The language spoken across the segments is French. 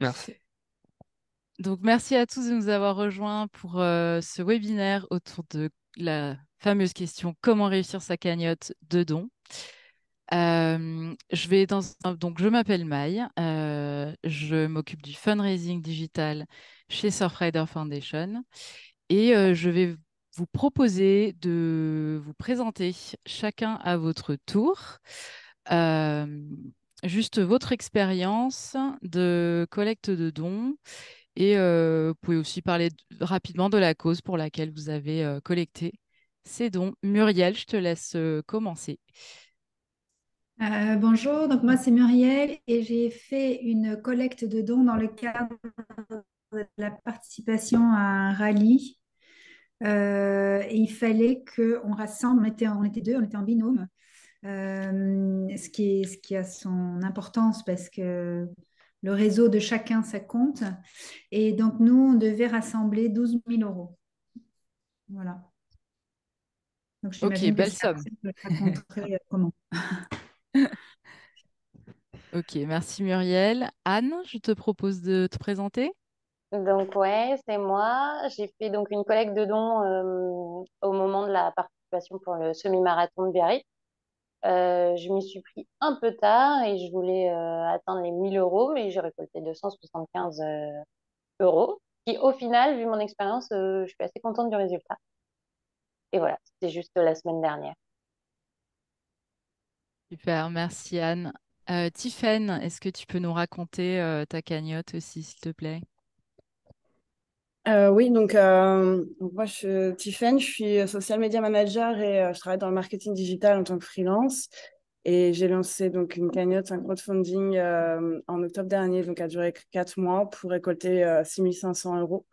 Merci. Donc, merci à tous de nous avoir rejoints pour euh, ce webinaire autour de la fameuse question comment réussir sa cagnotte de dons. Euh, je donc je m'appelle Maï, euh, je m'occupe du fundraising digital chez Surfrider Foundation et je vais vous proposer de vous présenter chacun à votre tour juste votre expérience de collecte de dons et euh, vous pouvez aussi parler rapidement de la cause pour laquelle vous avez euh, collecté ces dons. Muriel, je te laisse euh, commencer. bonjour, donc moi c'est Muriel et j'ai fait une collecte de dons dans le cadre de la participation à un rallye. et il fallait qu'on rassemble, on était, on était deux, on était en binôme, euh, ce, qui ce qui a son importance parce que le réseau de chacun, ça compte. Et donc, nous, on devait rassembler 12 000 euros. Voilà. ok, belle somme. Euh, ok, merci Muriel. Anne, je te propose de te présenter. Donc ouais, c'est moi. J'ai fait donc une collecte de dons euh, au moment de la participation pour le semi-marathon de Biarritz. Euh, je m'y suis pris un peu tard et je voulais euh, atteindre les 1000 euros, et j'ai récolté 275 euh, euros. Qui, au final, vu mon expérience, je suis assez contente du résultat. Et voilà, c'était juste la semaine dernière. Super, merci Anne. Tiffaine, est-ce que tu peux nous raconter ta cagnotte aussi, s'il te plaît euh, oui, euh, donc, moi je suis euh, Tiffen, je suis social media manager et je travaille dans le marketing digital en tant que freelance. Et j'ai lancé donc une cagnotte, un crowdfunding en octobre dernier, donc a duré quatre mois pour récolter 6500 euros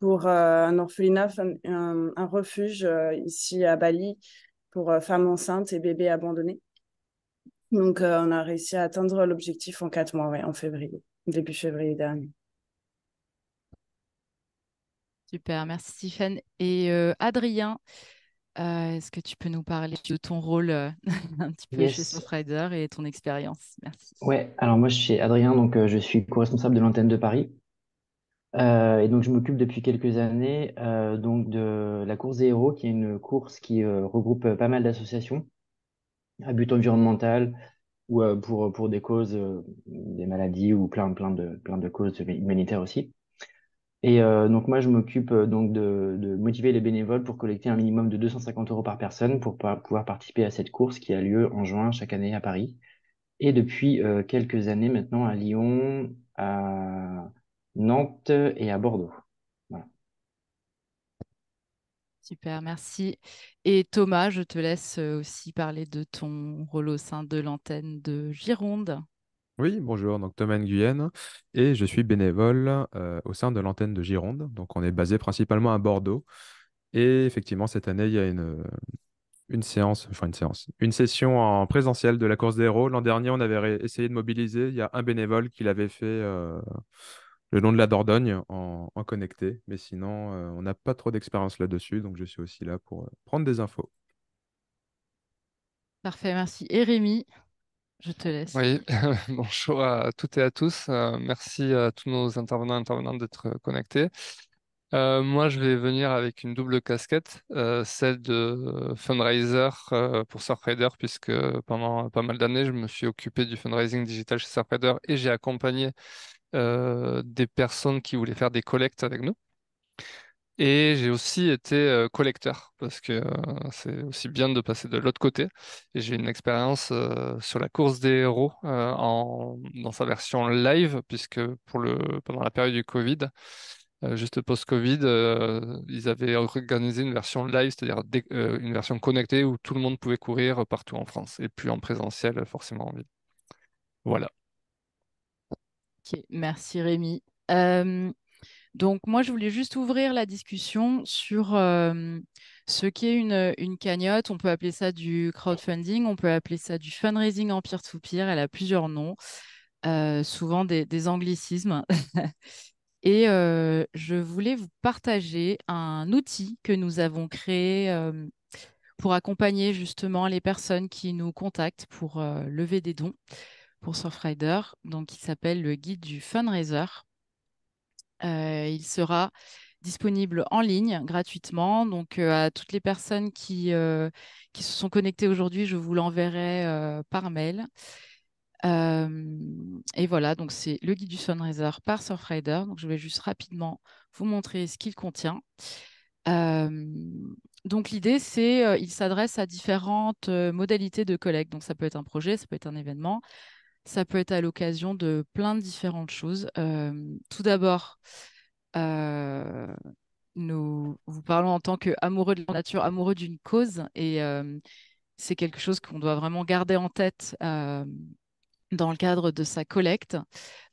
pour un orphelinat, un, refuge ici à Bali pour femmes enceintes et bébés abandonnés. Donc on a réussi à atteindre l'objectif en quatre mois, en février, début février dernier. Super, merci Stéphane. Et euh, Adrien, euh, est-ce que tu peux nous parler de ton rôle euh, un petit peu chez Softrider et ton expérience Merci. Ouais, alors moi je suis Adrien, donc je suis co-responsable de l'antenne de Paris. et donc je m'occupe depuis quelques années donc de la course des héros, qui est une course qui regroupe pas mal d'associations à but environnemental ou pour, pour des causes, des maladies ou plein, plein, de, plein de causes humanitaires aussi. Et euh, donc moi, je m'occupe euh, donc de, motiver les bénévoles pour collecter un minimum de 250 euros par personne pour pouvoir participer à cette course qui a lieu en juin chaque année à Paris. Et depuis euh, quelques années maintenant à Lyon, à Nantes et à Bordeaux. Super, merci. Et Thomas, je te laisse aussi parler de ton rôle au sein de l'antenne de Gironde. Oui, bonjour, donc Thomas Nguyen et je suis bénévole euh, au sein de l'antenne de Gironde. Donc on est basé principalement à Bordeaux. Et effectivement, cette année, il y a une, une séance, enfin une séance, une session en présentiel de la course des héros. L'an dernier, on avait essayé de mobiliser. Il y a un bénévole qui l'avait fait euh, le long de la Dordogne en, connecté. Mais sinon, euh, on n'a pas trop d'expérience là-dessus. Donc je suis aussi là pour prendre des infos. Parfait, merci. Et Rémi je te laisse. Oui, bonjour à toutes et à tous. Euh, merci à tous nos intervenants et intervenantes d'être connectés. Euh, moi, je vais venir avec une double casquette, euh, celle de fundraiser pour Surfrider, puisque pendant pas mal d'années, je me suis occupé du fundraising digital chez Surfrider et j'ai accompagné des personnes qui voulaient faire des collectes avec nous. Et j'ai aussi été collecteur parce que c'est aussi bien de passer de l'autre côté. Et j'ai une expérience sur la course des héros en, dans sa version live, puisque pour le, pendant la période du Covid, juste post-Covid, ils avaient organisé une version live, c'est-à-dire une version connectée où tout le monde pouvait courir partout en France et puis en présentiel, forcément en ville. Voilà. Ok, merci Rémi. Donc moi, je voulais juste ouvrir la discussion sur euh, ce qu'est une, une cagnotte. On peut appeler ça du crowdfunding, on peut appeler ça du fundraising en peer-to-peer. Elle a plusieurs noms, euh, souvent des, anglicismes. Et euh, je voulais vous partager un outil que nous avons créé pour accompagner justement les personnes qui nous contactent pour lever des dons pour Surfrider, donc qui s'appelle le guide du fundraiser. Euh, il sera disponible en ligne gratuitement. Donc, euh, à toutes les personnes qui, euh, qui se sont connectées aujourd'hui, je vous l'enverrai par mail. et voilà, donc c'est le guide du Sunraiser par Surfrider. Donc, je vais juste rapidement vous montrer ce qu'il contient. donc, l'idée, c'est il s'adresse à différentes modalités de collecte. Donc, ça peut être un projet, ça peut être un événement, ça peut être à l'occasion de plein de différentes choses. Euh, tout d'abord, euh, nous vous parlons en tant qu'amoureux de la nature, amoureux d'une cause, et euh, c'est quelque chose qu'on doit vraiment garder en tête dans le cadre de sa collecte,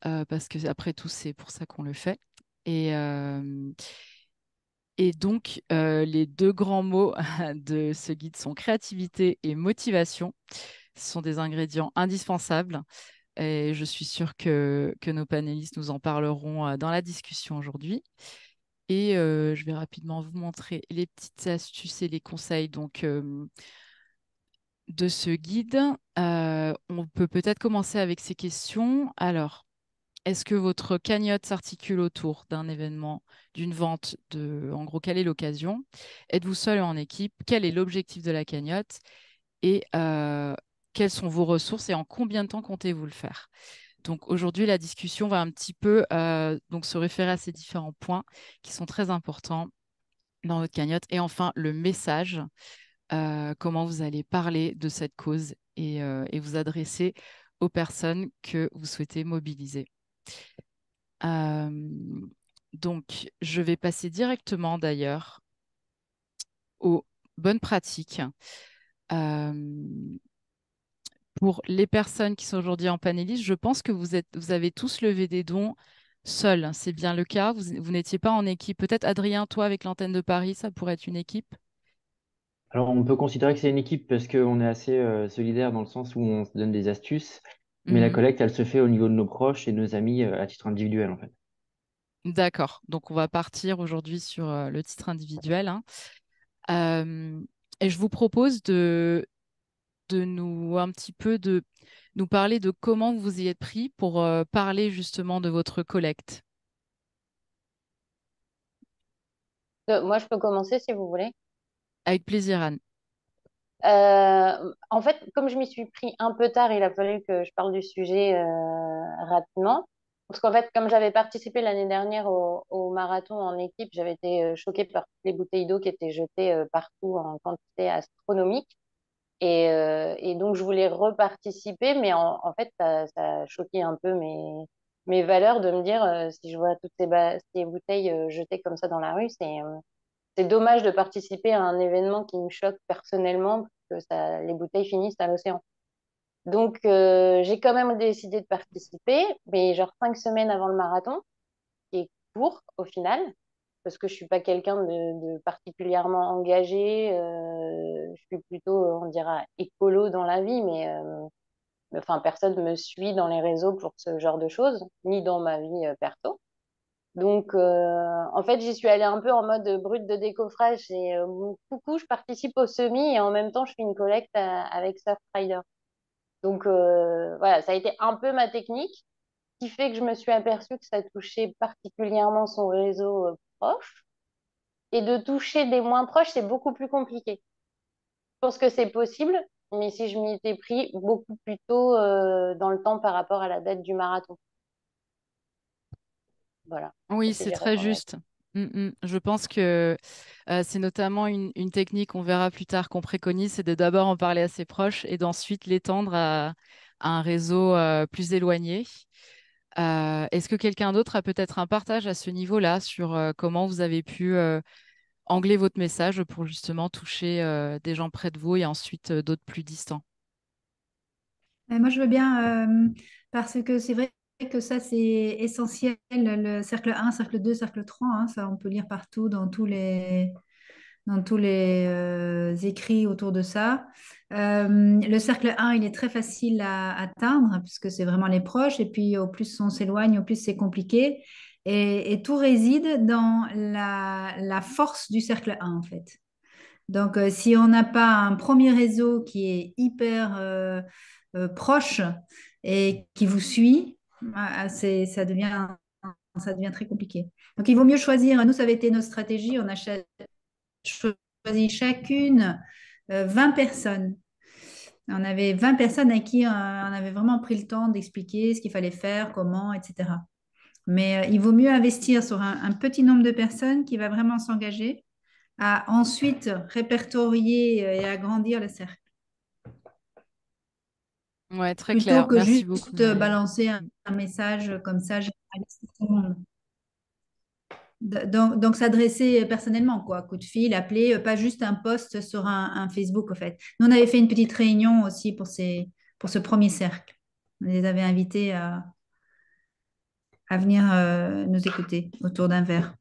parce que après tout, c'est pour ça qu'on le fait. et donc, les deux grands mots de ce guide sont créativité et motivation. Ce sont des ingrédients indispensables et je suis sûre que, que nos panélistes nous en parleront euh, dans la discussion aujourd'hui. Et euh, je vais rapidement vous montrer les petites astuces et les conseils donc, euh, de ce guide. on peut peut-être commencer avec ces questions. Alors, est-ce que votre cagnotte s'articule autour d'un événement, d'une vente de, En gros, quelle est l'occasion Êtes-vous seul ou en équipe Quel est l'objectif de la cagnotte Et quelles sont vos ressources et en combien de temps comptez-vous le faire donc aujourd'hui, la discussion va un petit peu euh, donc se référer à ces différents points qui sont très importants dans votre cagnotte. Et enfin, le message, euh, comment vous allez parler de cette cause et, euh, et, vous adresser aux personnes que vous souhaitez mobiliser. donc, je vais passer directement d'ailleurs aux bonnes pratiques pour les personnes qui sont aujourd'hui en panéliste, je pense que vous, avez tous levé des dons seuls. Hein. C'est bien le cas. Vous, n'étiez pas en équipe. Peut-être, Adrien, toi, avec l'antenne de Paris, ça pourrait être une équipe Alors, on peut considérer que c'est une équipe parce qu'on est assez euh, solidaire dans le sens où on se donne des astuces. Mais la mmh. collecte, elle se fait au niveau de nos proches et de nos amis euh, à titre individuel, en fait. D'accord. Donc, on va partir aujourd'hui sur euh, le titre individuel. Hein. et je vous propose de, de nous un petit peu de nous parler de comment vous y êtes pris pour euh, parler justement de votre collecte. Euh, moi, je peux commencer si vous voulez. Avec plaisir, Anne. Euh, en fait, comme je m'y suis pris un peu tard, il a fallu que je parle du sujet rapidement. Parce qu'en fait, comme j'avais participé l'année dernière au, au, marathon en équipe, j'avais été choquée par les bouteilles d'eau qui étaient jetées partout en quantité astronomique. Euh, et, donc, je voulais reparticiper, mais en, fait, ça, a choqué un peu mes, mes valeurs de me dire euh, si je vois toutes ces, bouteilles euh, jetées comme ça dans la rue, c'est dommage de participer à un événement qui me choque personnellement parce que les bouteilles finissent à l'océan. Donc, j'ai quand même décidé de participer, mais genre cinq semaines avant le marathon, qui est court au final parce que je suis pas quelqu'un de, particulièrement engagé. Euh, je suis plutôt, euh, on dira, écolo dans la vie, mais euh, enfin personne me suit dans les réseaux pour ce genre de choses, ni dans ma vie perso. Donc, en fait, j'y suis allée un peu en mode brut de décoffrage. Et coucou, je participe au semi et en même temps, je fais une collecte avec avec Surfrider. Donc, voilà, ça a été un peu ma technique, qui fait que je me suis aperçue que ça touchait particulièrement son réseau proches. Et de toucher des moins proches, c'est beaucoup plus compliqué. Je pense que c'est possible, mais si je m'y étais pris beaucoup plus tôt euh, dans le temps par rapport à la date du marathon. Voilà. Oui, c'est très juste. Mm, mm. Je pense que euh, c'est notamment une, technique qu'on verra plus tard qu'on préconise, c'est de d'abord en parler à ses proches et d'ensuite l'étendre à, un réseau euh, plus éloigné. Euh, est-ce que quelqu'un d'autre a peut-être un partage à ce niveau-là sur euh, comment vous avez pu euh, angler votre message pour justement toucher des gens près de vous et ensuite d'autres plus distants ben, Moi, je veux bien, parce que c'est vrai que ça, c'est essentiel, le cercle 1, cercle 2, cercle 3, hein, ça, on peut lire partout dans tous les, dans tous les écrits autour de ça. Euh, le cercle 1, il est très facile à atteindre hein, puisque c'est vraiment les proches. Et puis, au plus on s'éloigne, au plus c'est compliqué. Et, tout réside dans la, force du cercle 1, en fait. Donc, euh, si on n'a pas un premier réseau qui est hyper euh, proche et qui vous suit, ah, ah, ça devient, ça devient très compliqué. Donc, il vaut mieux choisir. Nous, ça avait été notre stratégie. On a choisi chacune 20 euh, personnes. On avait 20 personnes à qui euh, on avait vraiment pris le temps d'expliquer ce qu'il fallait faire, comment, etc. Mais euh, il vaut mieux investir sur un, petit nombre de personnes qui va vraiment s'engager à ensuite répertorier et agrandir le cercle. Ouais, très Plutôt clair. que juste balancer un, message comme ça généraliste tout le monde. Donc, s'adresser euh, personnellement, quoi, coup de fil, appeler, euh, pas juste un post sur un, Facebook, en fait. Nous, on avait fait une petite réunion aussi pour, ces, pour ce premier cercle. On les avait invités à, à venir euh, nous écouter autour d'un verre.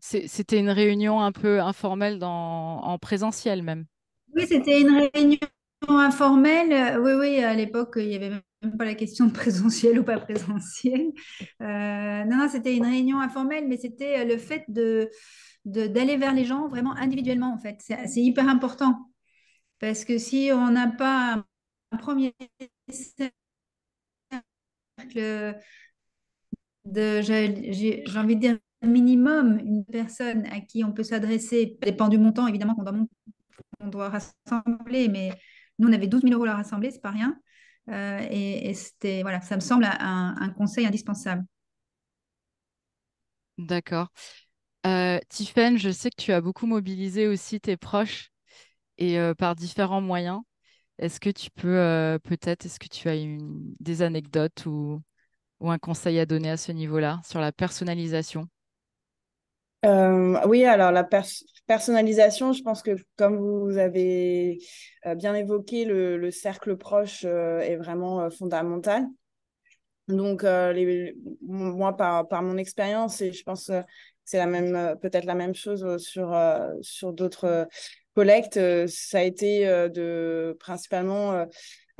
C'était une réunion un peu informelle dans, en présentiel même. Oui, c'était une réunion informel, euh, oui, oui, à l'époque, il n'y avait même pas la question de présentiel ou pas présentiel. Euh, non, non, c'était une réunion informelle, mais c'était euh, le fait de, d'aller vers les gens vraiment individuellement, en fait. C'est, hyper important. Parce que si on n'a pas un premier cercle de, j'ai, envie de dire, un minimum, une personne à qui on peut s'adresser, dépend du montant, évidemment, qu'on doit, on doit rassembler, mais nous, on avait 12 000 euros à rassembler, c'est pas rien. Euh, et, c'était, voilà, ça me semble un, conseil indispensable. D'accord. Euh, Tiffen, je sais que tu as beaucoup mobilisé aussi tes proches et euh, par différents moyens. Est-ce que tu peux euh, peut-être, est-ce que tu as des anecdotes ou un conseil à donner à ce niveau-là sur la personnalisation euh, oui, alors la personnalisation, je pense que comme vous avez euh, bien évoqué, le, cercle proche euh, est vraiment fondamental. Donc, les, moi, par, par mon expérience, et je pense que c'est la même, peut-être la même chose sur, sur d'autres collectes, ça a été de principalement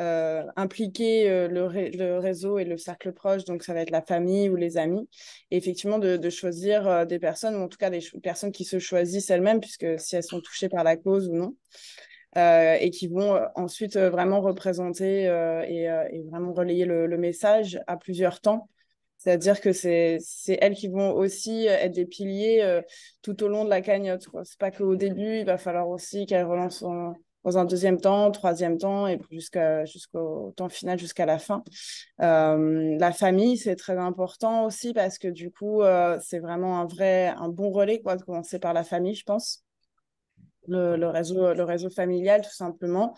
euh, impliquer euh, le, réseau et le cercle proche, donc ça va être la famille ou les amis, et effectivement de, choisir euh, des personnes, ou en tout cas des personnes qui se choisissent elles-mêmes, puisque si elles sont touchées par la cause ou non, et qui vont ensuite vraiment représenter et, vraiment relayer le, message à plusieurs temps. C'est-à-dire que c'est elles qui vont aussi être des piliers tout au long de la cagnotte. C'est pas qu'au début, il va falloir aussi qu'elles relancent dans un deuxième temps, troisième temps, et jusqu'à, jusqu'au temps final, jusqu'à la fin. Euh, la famille, c'est très important aussi parce que du coup, euh, c'est vraiment un vrai, un bon relais, quoi, de commencer par la famille, je pense. Le, réseau, le réseau familial, tout simplement.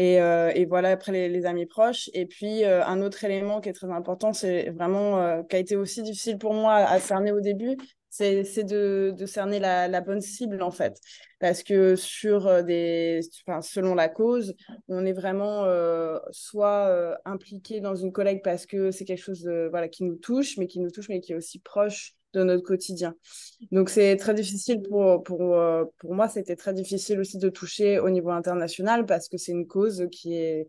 Euh, et, voilà, après les, les, amis proches. Et puis, un autre élément qui est très important, c'est vraiment, qui a été aussi difficile pour moi à cerner au début, c'est de, de, cerner la, bonne cible en fait. Parce que sur euh, des, selon la cause, on est vraiment euh, soit euh, impliqué dans une collègue parce que c'est quelque chose de, voilà, qui nous touche, mais qui nous touche, mais qui est aussi proche de notre quotidien. Donc c'est très difficile pour, pour, pour moi, c'était très difficile aussi de toucher au niveau international parce que c'est une cause qui est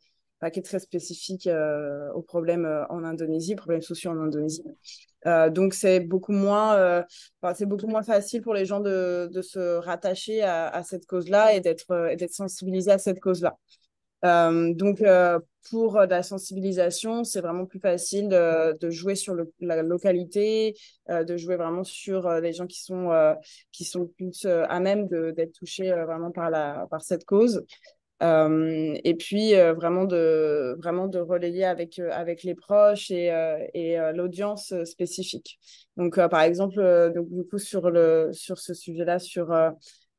qui est très spécifique euh, aux problèmes euh, en Indonésie, problèmes sociaux en Indonésie. Euh, donc c'est beaucoup moins, c'est beaucoup moins facile pour les gens de, se rattacher à, cette cause-là et d'être d'être sensibilisés à cette cause-là. donc, pour la sensibilisation, c'est vraiment plus facile de, jouer sur la localité, de jouer vraiment sur les gens qui sont, qui sont plus à même d'être touchés vraiment par, la, par cette cause. Euh, et puis euh, vraiment de vraiment de relayer avec euh, avec les proches et, et l'audience spécifique. Donc par exemple donc du coup sur le sur ce sujet-là sur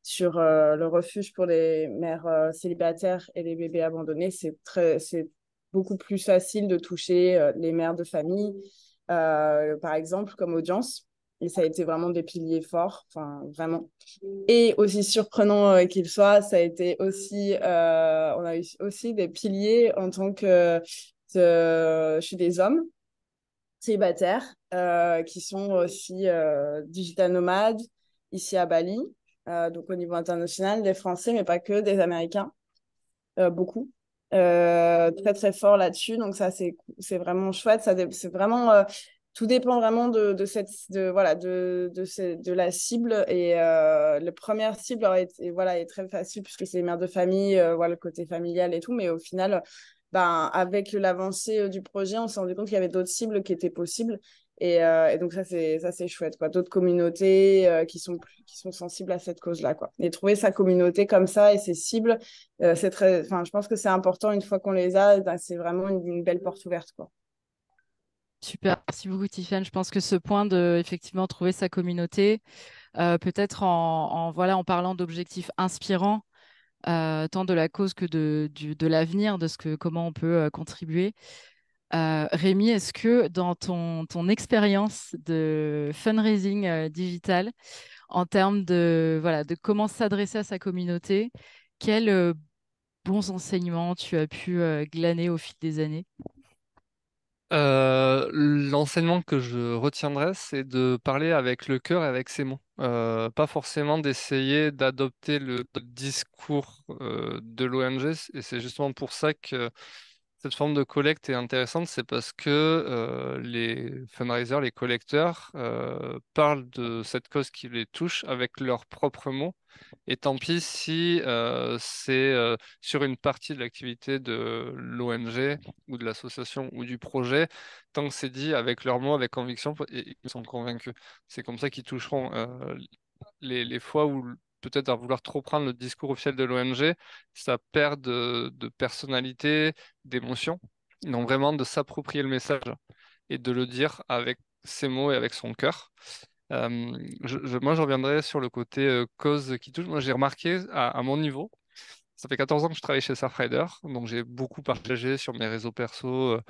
sur le refuge pour les mères célibataires et les bébés abandonnés, c'est très c'est beaucoup plus facile de toucher les mères de famille par exemple comme audience et ça a été vraiment des piliers forts, enfin vraiment. Mm. Et aussi surprenant euh, qu'il soit, ça a été aussi, euh, on a eu aussi des piliers en tant que euh, je suis des hommes célibataires qui sont aussi digital nomades ici à Bali, donc au niveau international, des Français, mais pas que, des Américains, beaucoup. Mm. très très fort là-dessus donc ça c'est vraiment chouette c'est vraiment tout dépend vraiment de, de cette de voilà de, de, de la cible et euh, la première cible est, été voilà est très facile puisque c'est les mères de famille euh, voilà le côté familial et tout mais au final ben avec l'avancée euh, du projet on s'est rendu compte qu'il y avait d'autres cibles qui étaient possibles et, et donc ça c'est ça c'est chouette quoi d'autres communautés qui sont plus, qui sont sensibles à cette cause là quoi et trouver sa communauté comme ça et ses cibles c'est très enfin je pense que c'est important une fois qu'on les a ben, c'est vraiment une, une belle porte ouverte quoi Super, merci beaucoup Tiffany. Je pense que ce point de effectivement trouver sa communauté, euh, peut-être en, voilà en parlant d'objectifs inspirants, euh, tant de la cause que de, de l'avenir, de ce que comment on peut euh, contribuer. Rémi, est-ce que dans ton, ton expérience de fundraising digital, en termes de voilà de comment s'adresser à sa communauté, quels bons enseignements tu as pu glaner au fil des années euh, l'enseignement que je retiendrai, c'est de parler avec le cœur et avec ses mots. Euh, pas forcément d'essayer d'adopter le discours euh, de l'ONG. Et c'est justement pour ça que cette forme de collecte est intéressante, c'est parce que euh, les fundraisers, les collecteurs euh, parlent de cette cause qui les touche avec leurs propres mots. Et tant pis si euh, c'est sur une partie de l'activité de l'ONG ou de l'association ou du projet, tant que c'est dit avec leurs mots, avec conviction, et ils sont convaincus. C'est comme ça qu'ils toucheront les fois où peut-être à vouloir trop prendre le discours officiel de l'ONG, ça perd de, personnalité, d'émotion. Non, vraiment de s'approprier le message et de le dire avec ses mots et avec son cœur. Euh, moi, je reviendrai sur le côté euh, cause qui touche. Moi, j'ai remarqué à, mon niveau, ça fait 14 ans que je travaille chez Surfrider, donc j'ai beaucoup partagé sur mes réseaux perso euh,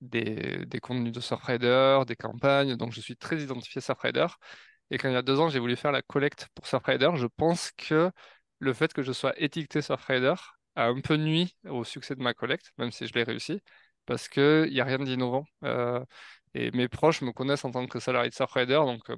des, des, contenus de Surfrider, des campagnes, donc je suis très identifié Surfrider. Et quand il y a deux ans, j'ai voulu faire la collecte pour Surfrider, je pense que le fait que je sois étiqueté Surfrider a un peu nuit au succès de ma collecte, même si je l'ai réussi, parce qu'il n'y a rien d'innovant. Euh, et mes proches me connaissent en tant que salarié de Surfrider, donc euh,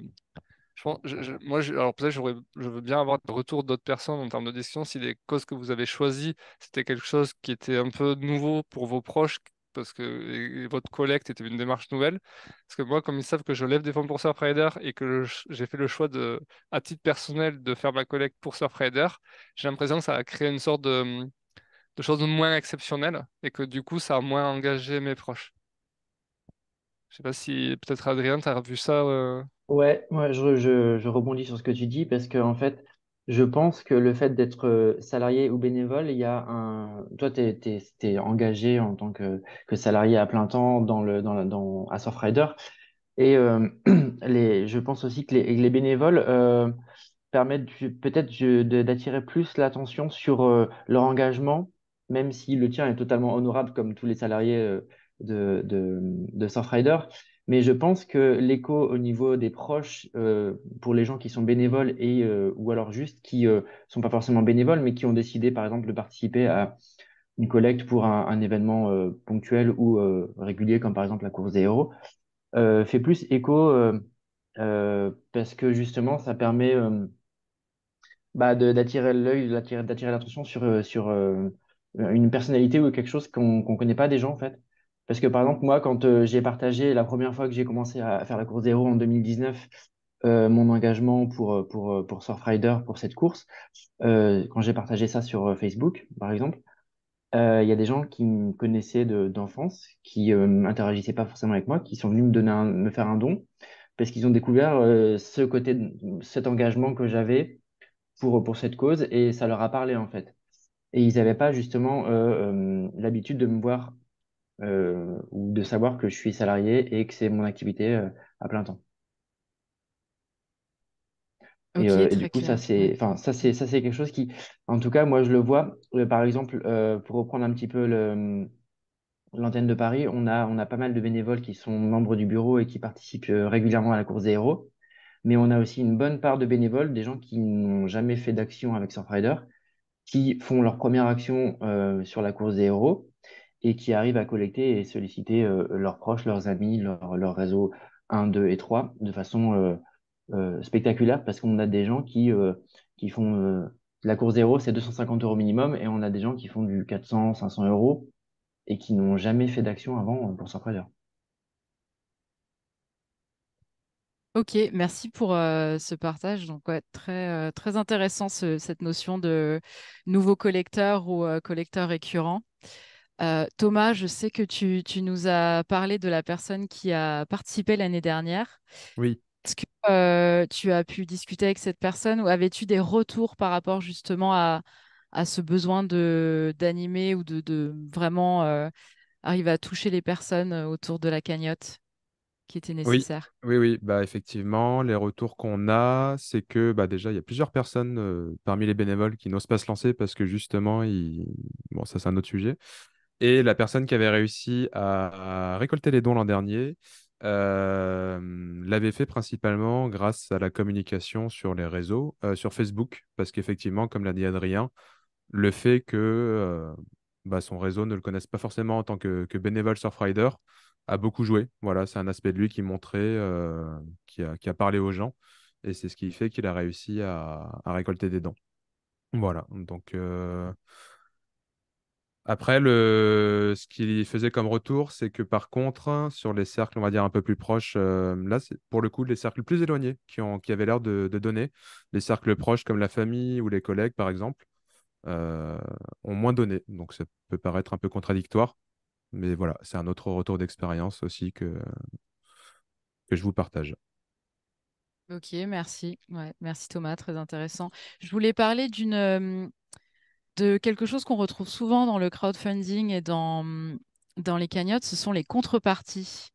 je moi, alors peut-être je veux bien avoir le retour d'autres personnes en termes de discussion si les causes que vous avez choisies, c'était quelque chose qui était un peu nouveau pour vos proches, parce que votre collecte était une démarche nouvelle. Parce que moi, comme ils savent que je lève des fonds pour Surfrider et que j'ai fait le choix de, à titre personnel de faire ma collecte pour Surfrider, j'ai l'impression que ça a créé une sorte de, de choses moins exceptionnelles et que du coup, ça a moins engagé mes proches. Je sais pas si peut-être Adrien, tu as vu ça. Euh... Ouais, moi je, rebondis sur ce que tu dis parce qu'en fait, je pense que le fait d'être euh, salarié ou bénévole, il y a un. Toi, tu es, engagé en tant que, salarié à plein temps dans le, dans, dans, à Surfrider. Et euh, les, je pense aussi que les, bénévoles euh, permettent peut-être d'attirer plus l'attention sur leur engagement, même si le tien est totalement honorable comme tous les salariés de, de, de Surfrider. Mais je pense que l'écho au niveau des proches, euh, pour les gens qui sont bénévoles et euh, ou alors juste qui ne euh, sont pas forcément bénévoles, mais qui ont décidé, par exemple, de participer à une collecte pour un, événement ponctuel ou régulier, comme par exemple la course des héros, fait plus écho parce que justement, ça permet bah, d'attirer l'œil, d'attirer l'attention sur, sur une personnalité ou quelque chose qu'on ne connaît pas des gens, en fait. Parce que par exemple, moi, quand euh, j'ai partagé la première fois que j'ai commencé à faire la course zéro en 2019, euh, mon engagement pour, euh, pour, pour Surfrider, pour cette course, quand j'ai partagé ça sur Facebook, par exemple, il y a des gens qui me connaissaient d'enfance, qui n'interagissaient pas forcément avec moi, qui sont venus me, donner me faire un don, parce qu'ils ont découvert ce côté, cet engagement que j'avais pour, pour cette cause, et ça leur a parlé en fait. Et ils n'avaient pas justement l'habitude de me voir euh, ou de savoir que je suis salarié et que c'est mon activité euh, à plein temps. et, euh, du coup, ça c'est, ça ça c'est quelque chose qui, en tout cas, moi je le vois. par exemple, pour reprendre un petit peu l'antenne de Paris, on a, on a pas mal de bénévoles qui sont membres du bureau et qui participent régulièrement à la course des Mais on a aussi une bonne part de bénévoles, des gens qui n'ont jamais fait d'action avec Surfrider, qui font leur première action sur la course des et qui arrivent à collecter et solliciter euh, leurs proches, leurs amis, leur réseau 1, 2 et 3 de façon euh, euh, spectaculaire parce qu'on a des gens qui, qui font la course zéro, c'est 250 euros minimum, et on a des gens qui font du 400, 500 euros et qui n'ont jamais fait d'action avant pour s'entraîner. Ok, merci pour ce partage. Donc, ouais, très, très intéressant cette notion de nouveau collecteur ou collecteur récurrent. Euh, Thomas, je sais que tu, nous as parlé de la personne qui a participé l'année dernière. Oui. Est-ce que euh, tu as pu discuter avec cette personne ou avais-tu des retours par rapport justement à, ce besoin d'animer ou de, vraiment euh, arriver à toucher les personnes autour de la cagnotte qui était nécessaire Oui, oui, Bah, effectivement, les retours qu'on a, c'est que bah, déjà, il y a plusieurs personnes parmi les bénévoles qui n'osent pas se lancer parce que justement, bon, ça c'est un autre sujet et la personne qui avait réussi à, récolter les dons l'an dernier euh, l'avait fait principalement grâce à la communication sur les réseaux, euh, sur Facebook, parce qu'effectivement, comme l'a dit Adrien, le fait que euh, bah, son réseau ne le connaisse pas forcément en tant que, bénévole bénévole surfrider a beaucoup joué. Voilà, c'est un aspect de lui qui montrait, qui a, parlé aux gens, et c'est ce qui fait qu'il a réussi à, à, récolter des dons. Voilà, donc après, le... ce qu'il faisait comme retour, c'est que par contre, sur les cercles, on va dire un peu plus proches, euh, là, c'est pour le coup les cercles plus éloignés qui, ont... qui avaient l'air de... donner. Les cercles proches, comme la famille ou les collègues, par exemple, euh, ont moins donné. Donc, ça peut paraître un peu contradictoire. Mais voilà, c'est un autre retour d'expérience aussi que... que je vous partage. Ok, merci. Ouais, merci Thomas, très intéressant. Je voulais parler d'une euh, de quelque chose qu'on retrouve souvent dans le crowdfunding et dans, mm, dans les cagnottes, ce sont les contreparties.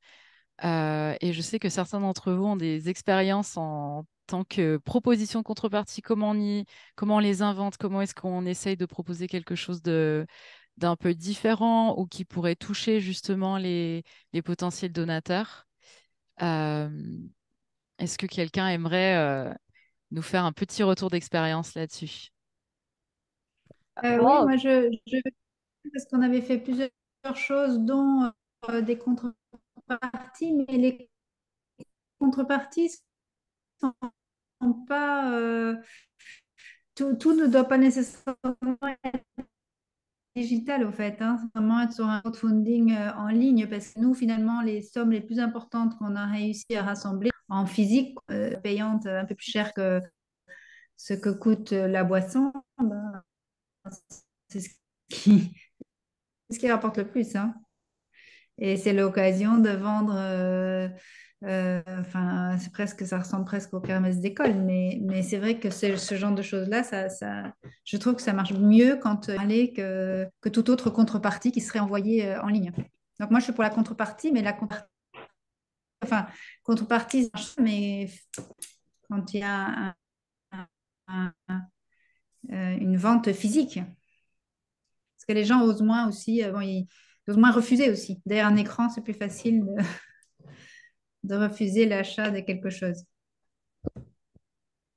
Euh, et je sais que certains d'entre vous ont des expériences en tant que proposition de contrepartie, comment on, comment les invente, comment est-ce qu'on essaye de proposer quelque chose de, d'un peu différent ou qui pourrait toucher justement les, potentiels donateurs. Euh, est-ce que quelqu'un aimerait euh, nous faire un petit retour d'expérience là-dessus euh, oui, moi, je, parce qu'on avait fait plusieurs choses, dont euh, des contreparties, mais les contreparties sont pas. Euh, tout, ne doit pas nécessairement être digital, au fait. C'est hein. vraiment être sur un crowdfunding en ligne, parce que nous, finalement, les sommes les plus importantes qu'on a réussi à rassembler en physique, payante un peu plus cher que ce que coûte la boisson, ben, c'est ce qui, ce qui rapporte le plus. Hein. Et c'est l'occasion de vendre. Euh, euh, enfin, c'est presque, ça ressemble presque au kermesse d'école, mais, mais c'est vrai que ce, ce genre de choses-là, ça, ça, je trouve que ça marche mieux quand euh, aller que, que toute autre contrepartie qui serait envoyée en ligne. Donc moi, je suis pour la contrepartie, mais la contrepartie, enfin, contrepartie, mais quand il y a un, vente physique. Parce que les gens osent moins aussi, avant euh, ils, osent moins refuser aussi. Derrière un écran, c'est plus facile de, refuser l'achat de quelque chose.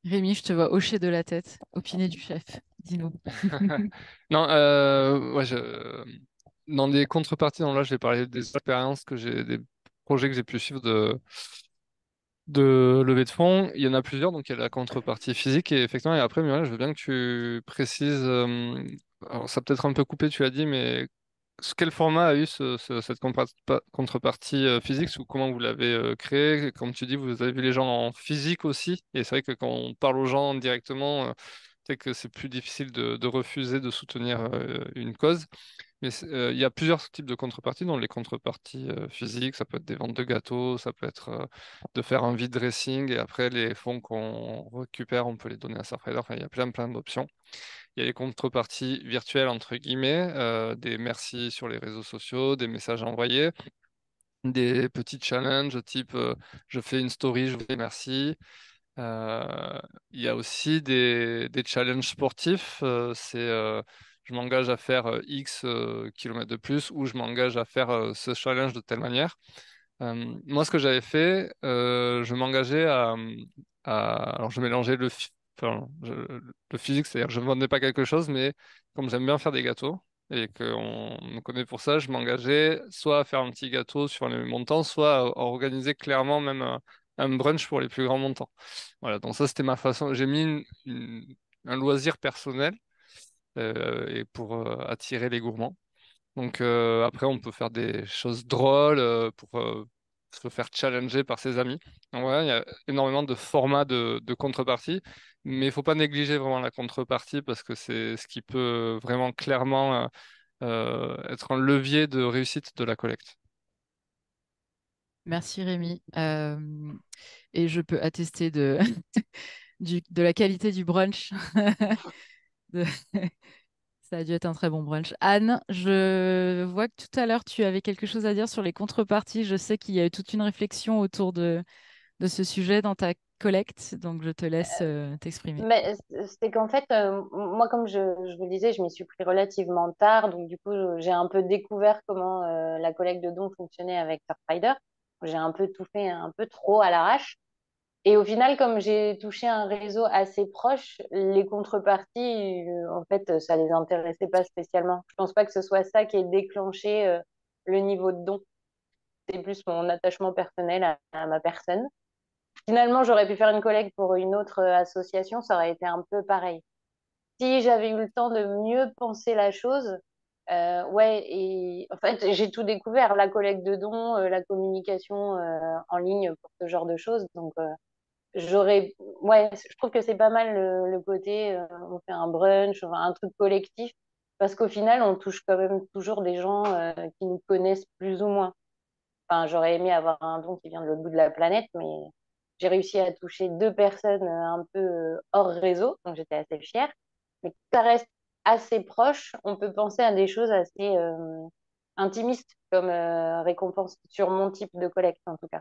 Rémi, je te vois hocher de la tête, opiner du chef. Dis-nous. non, euh, dans des contreparties, dans là, vais des expériences que j'ai, des projets que j'ai pu suivre de, de levée de fonds, il y en a plusieurs, donc il y a la contrepartie physique et effectivement, et après, Muriel, je veux bien que tu précises, euh, alors ça peut être un peu coupé, tu l'as dit, mais quel format a eu cette contrepartie euh, physique ou comment vous l'avez euh, créée Comme tu dis, vous avez vu les gens en physique aussi, et c'est vrai que quand on parle aux gens directement, c'est que c'est plus difficile de, refuser de soutenir une cause. Mais euh, il y a plusieurs types de contreparties, dont les contreparties euh, physiques, ça peut être des ventes de gâteaux, ça peut être euh, de faire un vide dressing, et après les fonds qu'on récupère, on peut les donner à sa Enfin, il y a plein, plein d'options. Il y a les contreparties virtuelles, entre guillemets, des merci sur les réseaux sociaux, des messages envoyés, des petits challenges type je fais une story, je vous remercie. Il y a aussi des, des challenges sportifs, c'est je m'engage à faire euh, X euh, kilomètres de plus ou je m'engage à faire euh, ce challenge de telle manière. moi, ce que j'avais fait, je m'engageais à, Alors, je mélangeais le, le physique, c'est-à-dire je ne vendais pas quelque chose, mais comme j'aime bien faire des gâteaux, et qu'on me connaît pour ça, je m'engageais soit à faire un petit gâteau sur les montants, soit à organiser clairement même un, brunch pour les plus grands montants. Voilà, donc ça c'était ma façon. J'ai mis un loisir personnel euh, et pour euh, attirer les gourmands. Donc euh, après, on peut faire des choses drôles pour se faire challenger par ses amis. Donc voilà, il y a énormément de formats de, contrepartie, mais il ne faut pas négliger vraiment la contrepartie parce que c'est ce qui peut vraiment clairement être un levier de réussite de la collecte. Merci Rémi. et je peux attester de, de la qualité du brunch Ça a dû être un très bon brunch. Anne, je vois que tout à l'heure, tu avais quelque chose à dire sur les contreparties. Je sais qu'il y a eu toute une réflexion autour de, ce sujet dans ta collecte, donc je te laisse euh, euh, t'exprimer. C'est qu'en fait, euh, moi, comme je, vous le disais, je m'y suis pris relativement tard, donc du coup, j'ai un peu découvert comment la collecte de dons fonctionnait avec Surfrider. J'ai un peu tout fait un peu trop à l'arrache. Et au final, comme j'ai touché un réseau assez proche, les contreparties, euh, en fait, ça les intéressait pas spécialement. Je pense pas que ce soit ça qui ait déclenché euh, le niveau de don. C'est plus mon attachement personnel à, ma personne. Finalement, j'aurais pu faire une collègue pour une autre euh, association, ça aurait été un peu pareil. Si j'avais eu le temps de mieux penser la chose, ouais, et en fait, j'ai tout découvert, la collecte de dons, la communication en ligne pour ce genre de choses. Donc, j'aurais ouais je trouve que c'est pas mal le, côté euh, on fait un brunch un truc collectif parce qu'au final on touche quand même toujours des gens euh, qui nous connaissent plus ou moins enfin j'aurais aimé avoir un don qui vient de l'autre bout de la planète mais j'ai réussi à toucher deux personnes euh, un peu hors réseau donc j'étais assez fière mais ça reste assez proche on peut penser à des choses assez intimistes comme récompense sur mon type de collecte en tout cas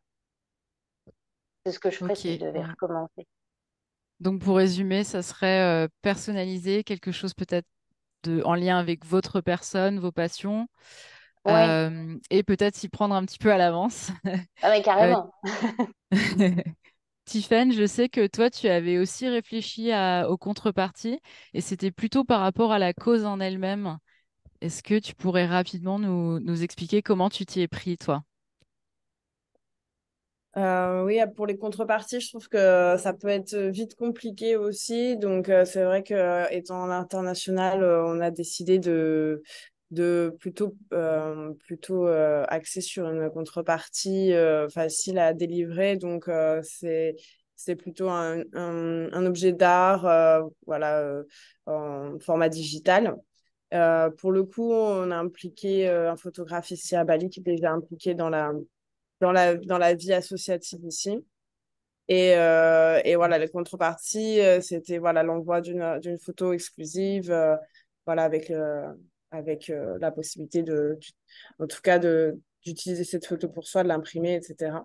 c'est ce que je ferais si je devais recommencer. Donc pour résumer, ça serait euh, personnaliser quelque chose peut-être en lien avec votre personne, vos passions, euh, et peut-être s'y prendre un petit peu à l'avance. Ah mais carrément. euh... je sais que toi, tu avais aussi réfléchi aux contreparties, et c'était plutôt par rapport à la cause en elle-même. Est-ce que tu pourrais rapidement nous expliquer comment tu t'y es pris, toi euh, oui, pour les contreparties, je trouve que ça peut être vite compliqué aussi. Donc, euh, c'est vrai que euh, étant international, on a décidé de, de plutôt, plutôt axer sur une contrepartie facile à délivrer. Donc, c'est c'est plutôt un, un, objet d'art voilà, en format digital. pour le coup, on a impliqué un photographe ici à Bali qui est déjà impliqué dans la dans la, dans la vie associative ici. Et, euh, et voilà, les contreparties, euh, c'était voilà l'envoi d'une photo exclusive, euh, voilà avec, avec la possibilité de, en tout cas, d'utiliser cette photo pour soi, de l'imprimer, etc.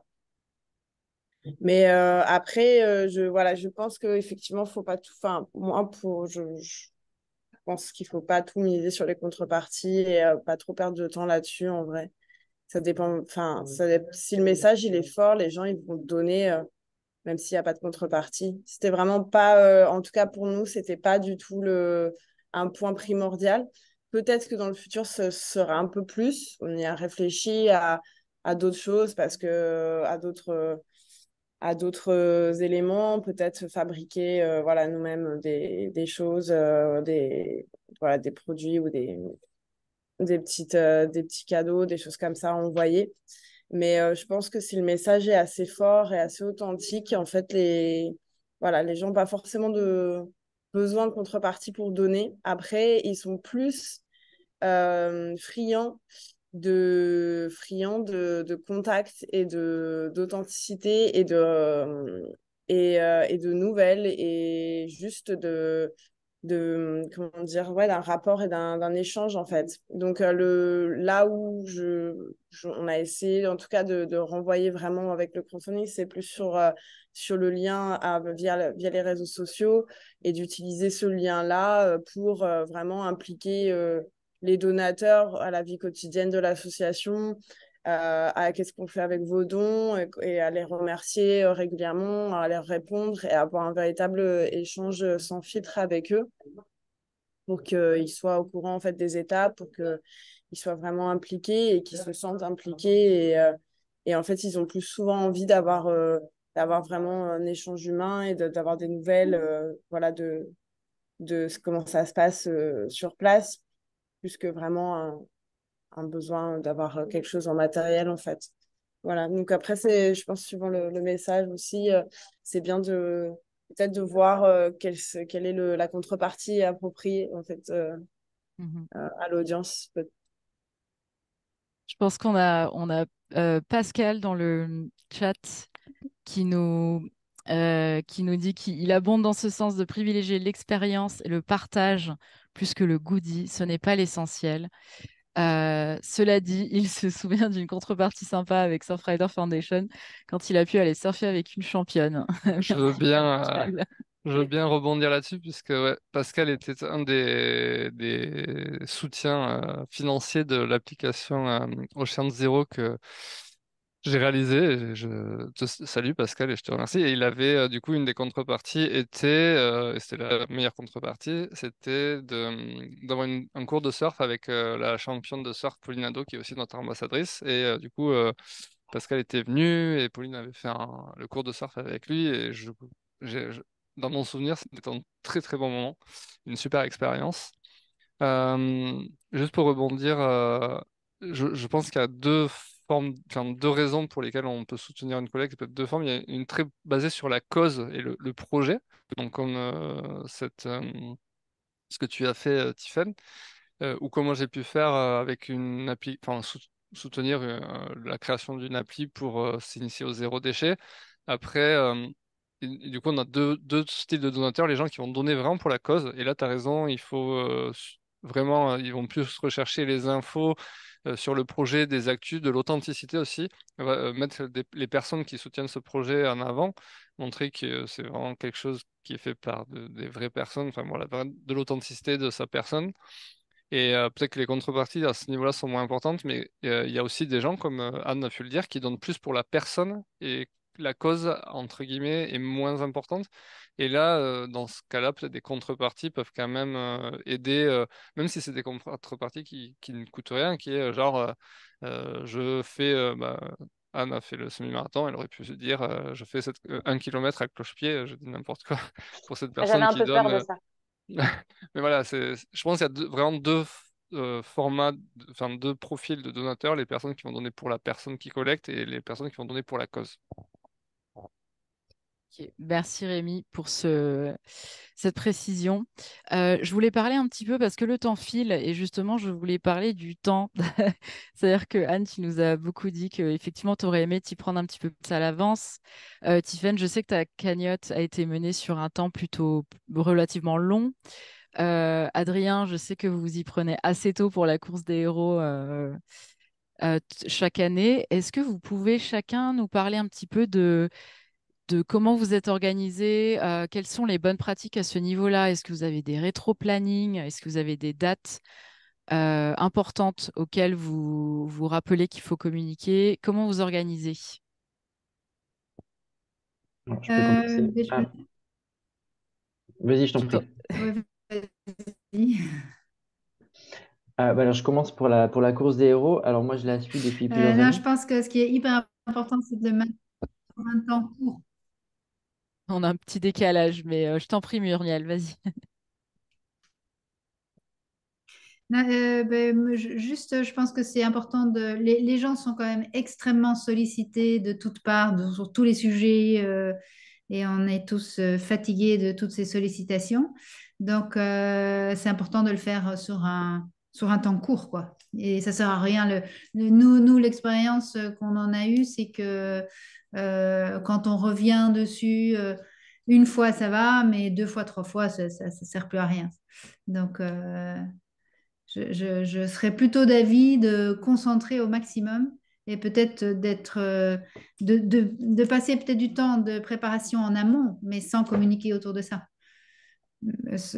Mais après, je voilà, je pense que effectivement, faut pas tout. Enfin, moi, pour je, je pense qu'il faut pas tout miser sur les contreparties et pas trop perdre de temps là-dessus en vrai. Ça dépend. Enfin, si le message il est fort, les gens ils vont donner, euh, même s'il n'y a pas de contrepartie. C'était vraiment pas, euh, en tout cas pour nous, c'était pas du tout le un point primordial. Peut-être que dans le futur, ce sera un peu plus. On y a réfléchi à, d'autres choses parce que à d'autres à d'autres euh, éléments, peut-être fabriquer voilà, nous-mêmes des, choses, des, voilà, des produits ou des, des, petites, euh, des petits cadeaux, des choses comme ça à envoyer. Mais euh, je pense que si le message est assez fort et assez authentique, en fait, les, voilà, les gens n'ont pas forcément de besoin de contrepartie pour donner. Après, ils sont plus euh, friands de friands de, de contact et de d'authenticité et de et, et, de nouvelles et juste de de comment dire ouais d'un rapport et d'un échange en fait donc euh, le là où je, on a essayé en tout cas de, renvoyer vraiment avec le crowdfunding c'est plus sur euh, sur le lien via les réseaux sociaux et d'utiliser ce lien là euh, pour vraiment impliquer les donateurs à la vie quotidienne de l'association euh, à qu'est-ce qu'on fait avec vos dons et, à les remercier euh, régulièrement, à leur répondre et à avoir un véritable euh, échange sans filtre avec eux pour qu'ils soient au courant en fait des étapes, pour qu'ils soient vraiment impliqués et qu'ils se sentent impliqués et, en fait ils ont plus souvent envie d'avoir d'avoir vraiment un échange humain et d'avoir des nouvelles voilà de de comment ça se passe sur place plus que vraiment un besoin d'avoir euh, quelque chose en matériel en fait. Voilà, donc après, c'est, je pense, suivant le, message aussi, euh, c'est bien de peut-être de voir euh, quelle, est la contrepartie appropriée en fait mmh à l'audience. Je pense qu'on a, on a Pascal dans le chat qui nous, qui nous dit qu'il abonde dans ce sens de privilégier l'expérience et le partage plus que le goodie. Ce n'est pas l'essentiel. Euh, cela dit, il se souvient d'une contrepartie sympa avec Surfrider Foundation quand il a pu aller surfer avec une championne. je veux bien, euh, je veux bien rebondir là-dessus puisque Pascal était un des, soutiens euh, financiers de l'application Ocean Zero que j'ai réalisé, je te salue Pascal et je te remercie. Et il avait euh, du coup une des contreparties était, euh, et c'était la meilleure contrepartie, c'était mmh, d'avoir un cours de surf avec euh, la championne de surf Pauline Ado qui est aussi notre ambassadrice. Et du coup, Pascal était venu et Pauline avait fait le cours de surf avec lui. Et je, dans mon souvenir, c'était un très très bon moment, une super expérience. juste pour rebondir, je, je pense qu'il y a deux deux raisons pour lesquelles on peut soutenir une collecte, peut-être deux formes. Il y a une très basée sur la cause et le, projet. Donc, comme euh, cette, euh, ce que tu as fait, euh, Tiffen, ou comment j'ai pu faire avec une appli, enfin, soutenir la création d'une appli pour s'initier au zéro déchet. Après, du coup, on a deux, deux, styles de donateurs, les gens qui vont donner vraiment pour la cause. Et là, tu as raison, il faut Vraiment, hein, ils vont plus rechercher les infos euh, sur le projet, des actus, de l'authenticité aussi, euh, mettre les personnes qui soutiennent ce projet en avant, montrer que c'est vraiment quelque chose qui est fait par des vraies personnes, enfin voilà, de l'authenticité de sa personne. Et euh, peut-être que les contreparties à ce niveau-là sont moins importantes, mais il y a aussi des gens, comme Anne a pu le dire, qui donnent plus pour la personne et la cause, entre guillemets, est moins importante. Et là, euh, dans ce cas-là, peut-être des contreparties peuvent quand même euh, aider, euh, même si c'est des contreparties qui, ne coûtent rien, qui est genre, je fais, bah, Anne a fait le semi-marathon, elle aurait pu se dire, je fais un kilomètre à cloche-pied, je dis n'importe quoi, pour cette ah, personne qui donne. Mais voilà, je pense qu'il y a vraiment deux formats, enfin deux profils de donateurs, les personnes qui vont donner pour la personne qui collecte et les personnes qui vont donner pour la cause. Merci Rémi pour cette précision. Euh, je voulais parler un petit peu parce que le temps file et justement je voulais parler du temps. C'est-à-dire que Anne, tu nous as beaucoup dit qu'effectivement tu aurais aimé t'y prendre un petit peu plus à l'avance. Euh, je sais que ta cagnotte a été menée sur un temps plutôt relativement long. Euh, Adrien, je sais que vous vous y prenez assez tôt pour la course des héros. Euh, chaque année, est-ce que vous pouvez chacun nous parler un petit peu de de comment vous êtes organisé, euh, quelles sont les bonnes pratiques à ce niveau-là. Est-ce que vous avez des rétro-planning Est-ce que vous avez des dates euh, importantes auxquelles vous vous rappelez qu'il faut communiquer Comment vous organisez je euh, ah. Vas-y, je t'en prie. Ah, bah alors, je commence pour la, pour la course des héros. Alors, moi, je la suis depuis plusieurs non, Je pense que ce qui est hyper important, c'est de mettre un temps court. On a un petit décalage, mais euh, je t'en prie, Muriel, vas-y. Euh, ben, juste, je pense que c'est important de. Les, gens sont quand même extrêmement sollicités de toutes parts, sur tous les sujets, euh, et on est tous fatigués de toutes ces sollicitations. Donc, c'est important de le faire sur un, sur un temps court, quoi. Et ça sert à rien. nous, nous l'expérience qu'on en a eue, c'est que euh, quand on revient dessus, euh, une fois ça va, mais deux fois, trois fois, ça ne sert plus à rien. Donc, euh, je, serais plutôt d'avis de concentrer au maximum et peut-être d'être de, passer peut-être du temps de préparation en amont, mais sans communiquer autour de ça.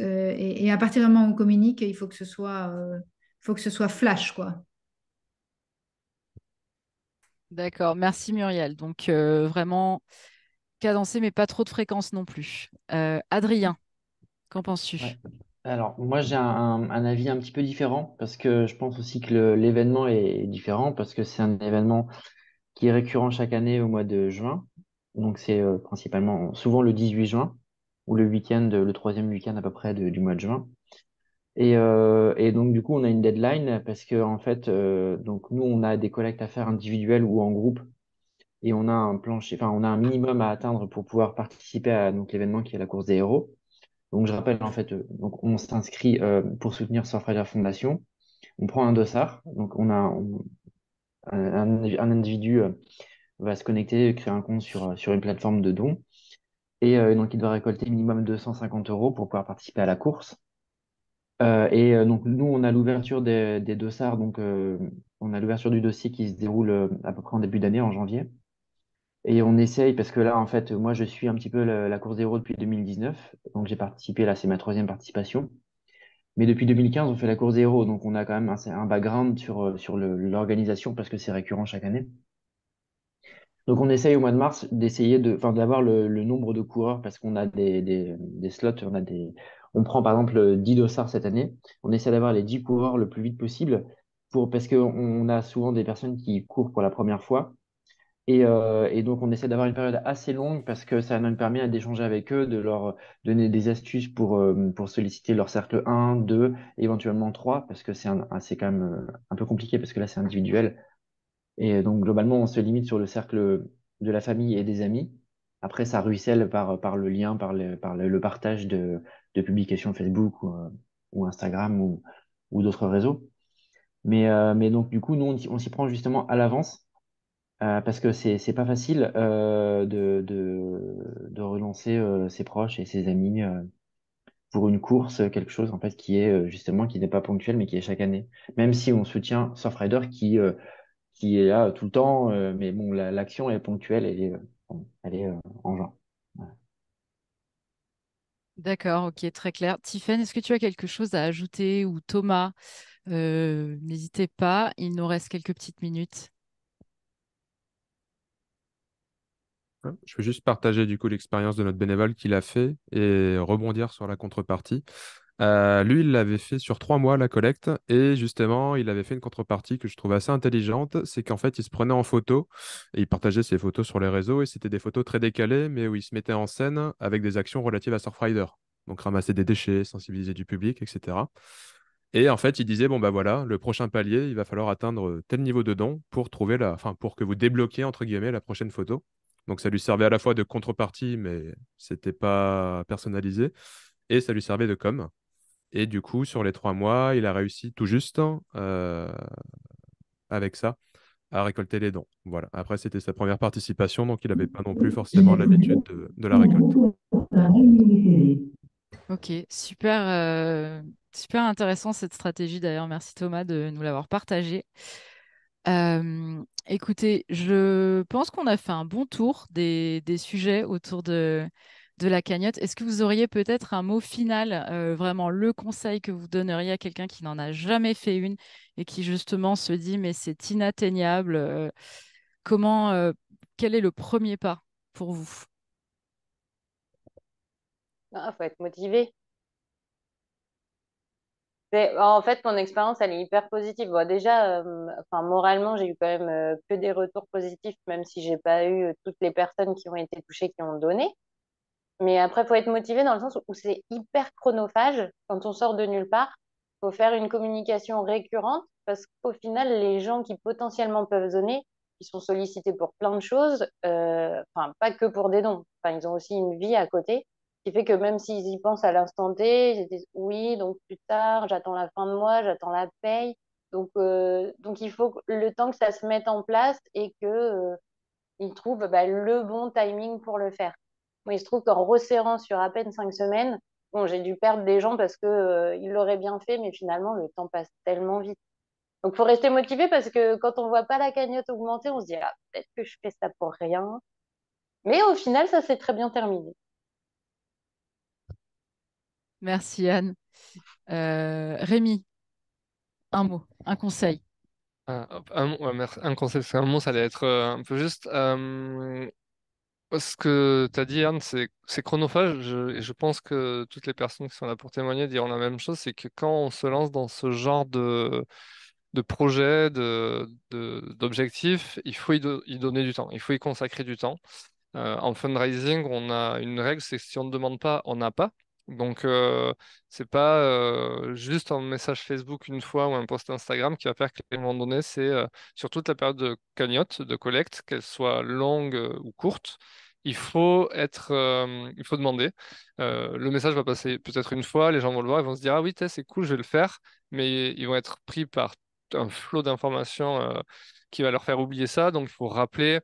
Et, à partir du moment où on communique, il faut que ce soit, faut que ce soit flash, quoi. D'accord, merci Muriel. Donc euh, vraiment cadencé, mais pas trop de fréquence non plus. Euh, Adrien, qu'en penses-tu Alors moi j'ai un, avis un petit peu différent parce que je pense aussi que l'événement est différent parce que c'est un événement qui est récurrent chaque année au mois de juin. Donc c'est euh, principalement souvent le 18 juin ou le week-end, le troisième week-end à peu près du mois de juin. Euh, et, donc, du coup, on a une deadline parce que, en fait, euh, donc, nous, on a des collectes à faire individuelles ou en groupe. Et on a un plancher, enfin, on a un minimum à atteindre pour pouvoir participer à donc, l'événement qui est la course des héros. Donc, je rappelle, en fait, euh, donc, on s'inscrit pour soutenir Surfrider Foundation. On prend un dossard. Donc, on a un, individu va se connecter, créer un compte sur, sur une plateforme de dons. Et donc, il doit récolter minimum 250 euros pour pouvoir participer à la course. Euh, et euh, donc nous, on a l'ouverture des, des donc euh, on a l'ouverture du dossier qui se déroule à peu près en début d'année, en janvier. Et on essaye, parce que là, en fait, moi, je suis un petit peu la, course zéro depuis 2019. Donc j'ai participé, là, c'est ma troisième participation. Mais depuis 2015, on fait la course zéro donc on a quand même un, background sur, sur l'organisation parce que c'est récurrent chaque année. Donc on essaye au mois de mars d'essayer de, d'avoir le, nombre de coureurs parce qu'on a des, des slots, on a des, on prend par exemple 10 euh, dossards cette année, on essaie d'avoir les 10 coureurs le plus vite possible pour, parce qu'on a souvent des personnes qui courent pour la première fois. Euh, et, donc, on essaie d'avoir une période assez longue parce que ça nous permet d'échanger avec eux, de leur donner des astuces pour, euh, pour solliciter leur cercle 1, 2, éventuellement 3, parce que c'est quand même un peu compliqué parce que là, c'est individuel. Et donc, globalement, on se limite sur le cercle de la famille et des amis. Après, ça ruisselle par, par le lien, par le, par le, partage de, de, publications Facebook euh, ou, Instagram ou, ou d'autres réseaux. Mais, euh, mais, donc, du coup, nous, on, s'y prend justement à l'avance euh, parce que c'est, c'est pas facile euh, de, de, de, relancer ses proches et ses amis pour une course, quelque chose en fait qui est justement qui n'est pas ponctuel mais qui est chaque année. Même si on soutient Surfrider qui, qui est là tout le temps, mais bon, l'action est ponctuelle et Allez, euh, en juin. D'accord, ok, très clair. Tiffen, est-ce que tu as quelque chose à ajouter ou Thomas euh, N'hésitez pas, il nous reste quelques petites minutes. Je veux juste partager du coup l'expérience de notre bénévole qui l'a fait et rebondir sur la contrepartie. Euh, lui, il l'avait fait sur trois mois la collecte et justement, il avait fait une contrepartie que je trouvais assez intelligente, c'est qu'en fait, il se prenait en photo et il partageait ses photos sur les réseaux et c'était des photos très décalées, mais où il se mettait en scène avec des actions relatives à Surfrider, donc ramasser des déchets, sensibiliser du public, etc. Et en fait, il disait bon bah voilà, le prochain palier, il va falloir atteindre tel niveau de don pour trouver la, enfin pour que vous débloquiez entre guillemets la prochaine photo. Donc ça lui servait à la fois de contrepartie, mais c'était pas personnalisé, et ça lui servait de com. Et du coup, sur les trois mois, il a réussi tout juste hein, euh, avec ça à récolter les dons. Voilà. Après, c'était sa première participation, donc il n'avait pas non plus forcément l'habitude de, la récolte. Ok, super, euh, super intéressant cette stratégie. D'ailleurs, merci Thomas de nous l'avoir partagée. Euh, écoutez, je pense qu'on a fait un bon tour des sujets autour de, de la cagnotte. Est-ce que vous auriez peut-être un mot final, euh, vraiment le conseil que vous donneriez à quelqu'un qui n'en a jamais fait une et qui justement se dit mais c'est inatteignable euh, Comment, euh, quel est le premier pas pour vous Il ah, faut être motivé. En fait, mon expérience, elle est hyper positive. déjà, moralement, j'ai eu quand même que des retours positifs, même si j'ai pas eu toutes les personnes qui ont été touchées qui ont donné. Mais après, faut être motivé dans le sens où c'est hyper chronophage quand on sort de nulle part. faut faire une communication récurrente parce qu'au final, les gens qui potentiellement peuvent donner, ils sont sollicités pour plein de choses, euh, enfin, pas que pour des dons. Enfin, ils ont aussi une vie à côté qui fait que même s'ils y pensent à l'instant T, ils disent oui, donc plus tard, j'attends la fin de mois, j'attends la paye. Donc, euh, donc il faut le temps que ça se mette en place et que euh, ils trouvent bah, le bon timing pour le faire il se trouve qu'en resserrant sur à peine cinq semaines, bon, j'ai dû perdre des gens parce qu'ils euh, l'auraient bien fait, mais finalement, le temps passe tellement vite. Donc, il faut rester motivé parce que quand on ne voit pas la cagnotte augmenter, on se dit ah, peut-être que je fais ça pour rien. Mais au final, ça s'est très bien terminé. Merci Anne. Euh, Rémi, un mot, un conseil. Euh, un, conseil, mot, ça allait être un peu juste. Ce que tu as dit, Anne, c'est chronophage. Je, pense que toutes les personnes qui sont là pour témoigner diront la même chose. C'est que quand on se lance dans ce genre de, projet, de, d'objectif, il faut y, donner du temps. Il faut y consacrer du temps. Euh, en fundraising, on a une règle, c'est que si on ne demande pas, on n'a pas. Donc, euh, c'est pas euh, juste un message Facebook une fois ou un post Instagram qui va faire qu'à un moment donné, c'est euh, sur toute la période de cagnotte, de collecte, qu'elle soit longue euh, ou courte, il faut être, il faut demander. le message va passer peut-être une fois, les gens vont le voir, ils vont se dire ah oui, c'est cool, je vais le faire, mais ils vont être pris par un flot d'informations qui va leur faire oublier ça. Donc, il faut rappeler,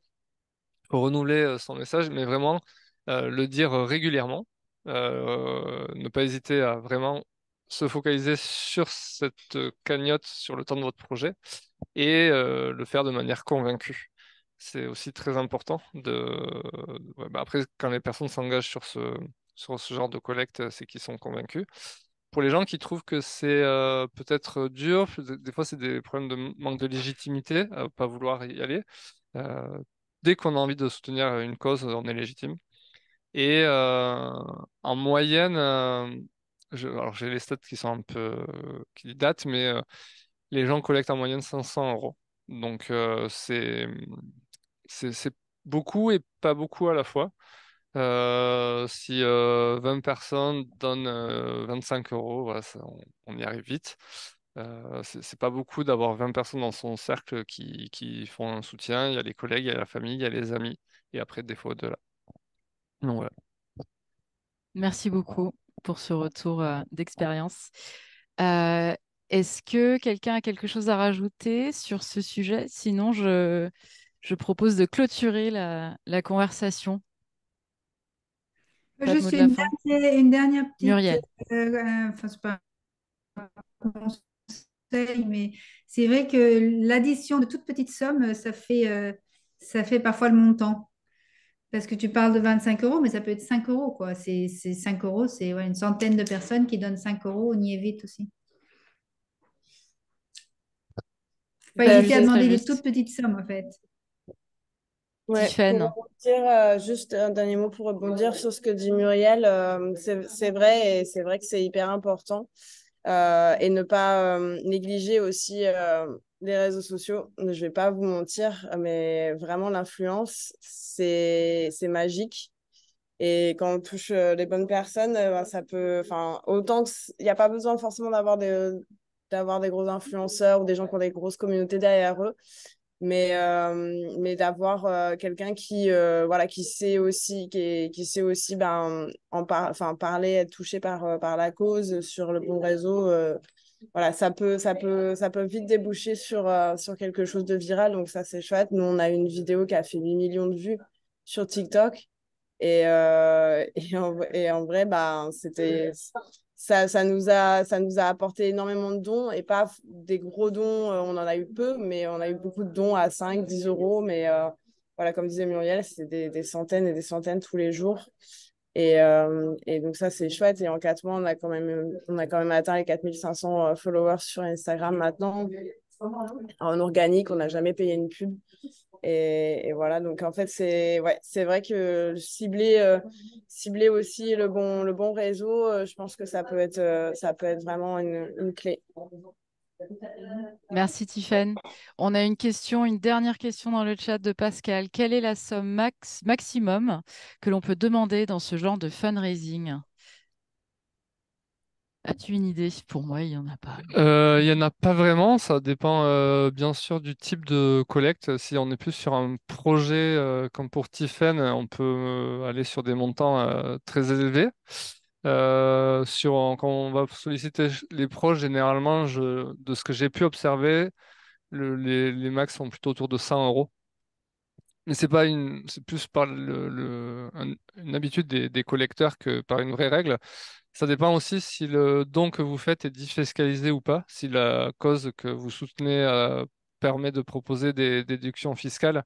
renouveler son message, mais vraiment le dire régulièrement. Euh, ne pas hésiter à vraiment se focaliser sur cette cagnotte, sur le temps de votre projet et euh, le faire de manière convaincue. C'est aussi très important. De... Bah, après, quand les personnes s'engagent sur ce, genre de collecte, c'est qu'ils sont convaincus. Pour les gens qui trouvent que c'est euh, peut-être dur, des fois c'est des problèmes de manque de légitimité, pas vouloir y aller. dès qu'on a envie de soutenir une cause, on est légitime. Et euh, en moyenne, euh, alors j'ai les stats qui sont un peu qui datent, mais euh, les gens collectent en moyenne 500 euros. Donc c'est c'est beaucoup et pas beaucoup à la fois. si 20 personnes donnent 25 euros, on, y arrive vite. Euh, c'est pas beaucoup d'avoir 20 personnes dans son cercle qui, qui, font un soutien. Il y a les collègues, il y a la famille, il y a les amis, et après, des fois, au-delà. Merci beaucoup pour ce retour euh, d'expérience. Euh, est-ce que quelqu'un a quelque chose à rajouter sur ce sujet Sinon, je, propose de clôturer la, conversation. Je suis une, dernière, petite. Euh, c'est mais c'est vrai que l'addition de toutes petites sommes, ça fait, ça fait parfois le montant. Parce que tu parles de 25 euros, mais ça peut être 5 euros, quoi. C'est 5 euros, c'est une centaine de personnes qui donnent 5 euros au évite aussi. Faut pas à demander des toutes petites sommes, en fait. Ouais, pour euh, juste un dernier mot pour rebondir sur ce que dit Muriel. Euh, c'est vrai et c'est vrai que c'est hyper important. Euh, et ne pas négliger aussi les réseaux sociaux, je ne vais pas vous mentir, mais vraiment l'influence, c'est magique. Et quand on touche euh, les bonnes personnes, euh, ben, ça peut. Enfin, autant il n'y a pas besoin forcément d'avoir des, des gros influenceurs ou des gens qui ont des grosses communautés derrière eux, mais, euh, mais d'avoir quelqu'un qui, voilà, qui sait aussi, qui, sait aussi ben, en parler, être touché par, par la cause sur le bon réseau voilà, ça peut, ça peut, ça peut vite déboucher sur, euh, sur quelque chose de viral. Donc, ça, c'est chouette. Nous, on a une vidéo qui a fait 8 millions de vues sur TikTok. Et, euh, et, en, vrai, bah, c'était, ça, ça, nous a, ça nous a apporté énormément de dons et pas des gros dons. Euh, on en a eu peu, mais on a eu beaucoup de dons à 5, 10 euros. Mais voilà, comme disait Muriel, c'est des, centaines et des centaines tous les jours. Et, euh, et, donc ça, c'est chouette. Et en quatre mois, on a quand même, on a quand même atteint les 4500 euh, followers sur Instagram maintenant. En organique, on n'a jamais payé une pub. Et, voilà, donc en fait, c'est ouais, vrai que cibler, euh, cibler aussi le bon, le bon réseau, je pense que ça peut être, ça peut être vraiment une, une clé. Merci Tiffen. On a une question, une dernière question dans le chat de Pascal. Quelle est la somme max, maximum que l'on peut demander dans ce genre de fundraising As-tu une idée Pour moi, il n'y en a pas. Euh, il n'y en a pas vraiment. Ça dépend euh, bien sûr du type de collecte. Si on est plus sur un projet euh, comme pour Tiffen, on peut aller sur des montants très élevés. Euh, sur, quand on va solliciter les proches, généralement, je, de ce que j'ai pu observer, les, les, max sont plutôt autour de 100 euros. Mais c'est pas une, c'est plus par le, le, une habitude des, des, collecteurs que par une vraie règle. Ça dépend aussi si le don que vous faites est défiscalisé ou pas, si la cause que vous soutenez euh, permet de proposer des déductions fiscales.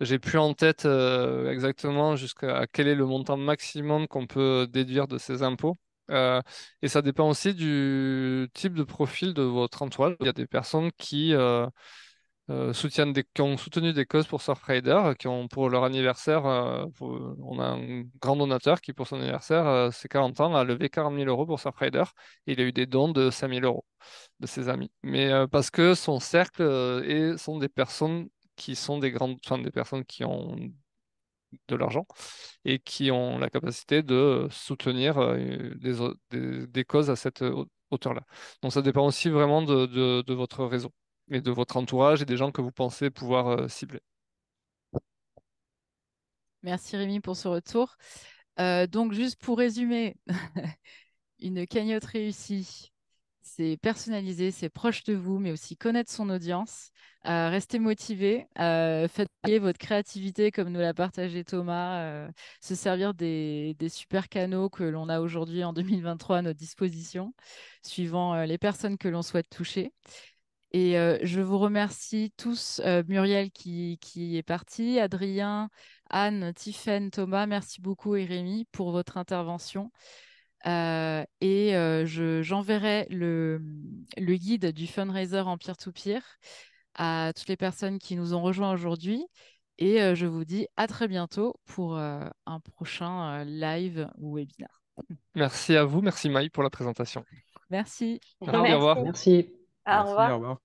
J'ai plus en tête euh, exactement jusqu'à quel est le montant maximum qu'on peut euh, déduire de ces impôts. Euh, et ça dépend aussi du type de profil de votre entourage. Il y a des personnes qui, soutiennent des, qui ont soutenu des causes pour Surfrider, qui ont pour leur anniversaire, on a un grand donateur qui pour son anniversaire, ses 40 ans, a levé 40 000 euros pour Surfrider. il a eu des dons de 5 000 euros de ses amis. Mais parce que son cercle et sont des personnes qui sont des grandes, enfin, des personnes qui ont de l'argent et qui ont la capacité de soutenir euh, des, causes à cette euh, hauteur-là. Donc ça dépend aussi vraiment de, votre réseau et de votre entourage et des gens que vous pensez pouvoir euh, cibler. Merci Rémi pour ce retour. donc juste pour résumer, une cagnotte réussie, c'est personnalisé, c'est proche de vous, mais aussi connaître son audience. rester euh, restez motivé, faire euh, faites votre créativité comme nous l'a partagé Thomas, euh, se servir des, super canaux que l'on a aujourd'hui en 2023 à notre disposition, suivant les personnes que l'on souhaite toucher. Et je vous remercie tous, Muriel qui, est partie, Adrien, Anne, Tiffaine, Thomas, merci beaucoup et Rémi pour votre intervention. Euh, et euh, je j'enverrai le, le, guide du fundraiser en peer-to-peer à toutes les personnes qui nous ont rejoints aujourd'hui. Et euh, je vous dis à très bientôt pour un prochain live ou webinaire. Merci à vous. Merci Maï pour la présentation. Merci. Merci. revoir. Merci. Au revoir. Merci, au revoir.